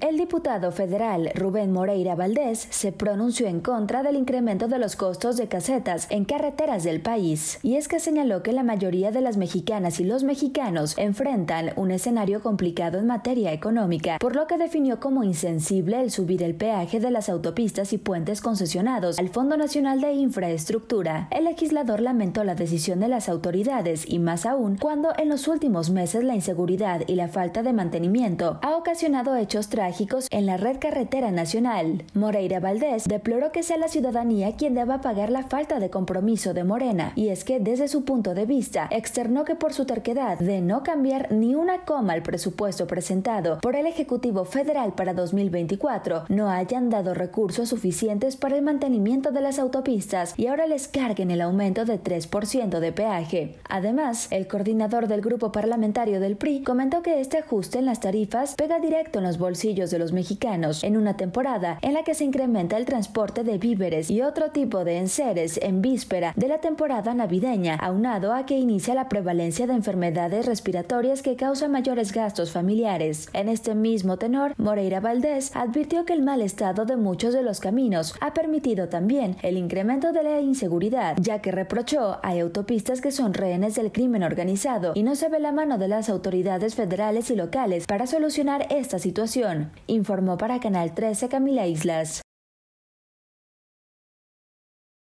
El diputado federal Rubén Moreira Valdés se pronunció en contra del incremento de los costos de casetas en carreteras del país, y es que señaló que la mayoría de las mexicanas y los mexicanos enfrentan un escenario complicado en materia económica, por lo que definió como insensible el subir el peaje de las autopistas y puentes concesionados al Fondo Nacional de Infraestructura. El legislador lamentó la decisión de las autoridades y más aún cuando en los últimos meses la inseguridad y la falta de mantenimiento ha ocasionado hechos trágicos en la red carretera nacional. Moreira Valdés deploró que sea la ciudadanía quien deba pagar la falta de compromiso de Morena, y es que desde su punto de vista externó que por su terquedad de no cambiar ni una coma el presupuesto presentado por el Ejecutivo Federal para 2024, no hayan dado recursos suficientes para el mantenimiento de las autopistas y ahora les carguen el aumento de 3% de peaje. Además, el coordinador del grupo parlamentario del PRI comentó que este ajuste en las tarifas pega directo en los bolsillos de los mexicanos en una temporada en la que se incrementa el transporte de víveres y otro tipo de enseres en víspera de la temporada navideña, aunado a que inicia la prevalencia de enfermedades respiratorias que causan mayores gastos familiares. En este mismo tenor, Moreira Valdés advirtió que el mal estado de muchos de los caminos ha permitido también el incremento de la inseguridad, ya que reprochó hay autopistas que son rehenes del crimen organizado y no se ve la mano de las autoridades federales y locales para solucionar esta situación informó para Canal 13 Camila Islas.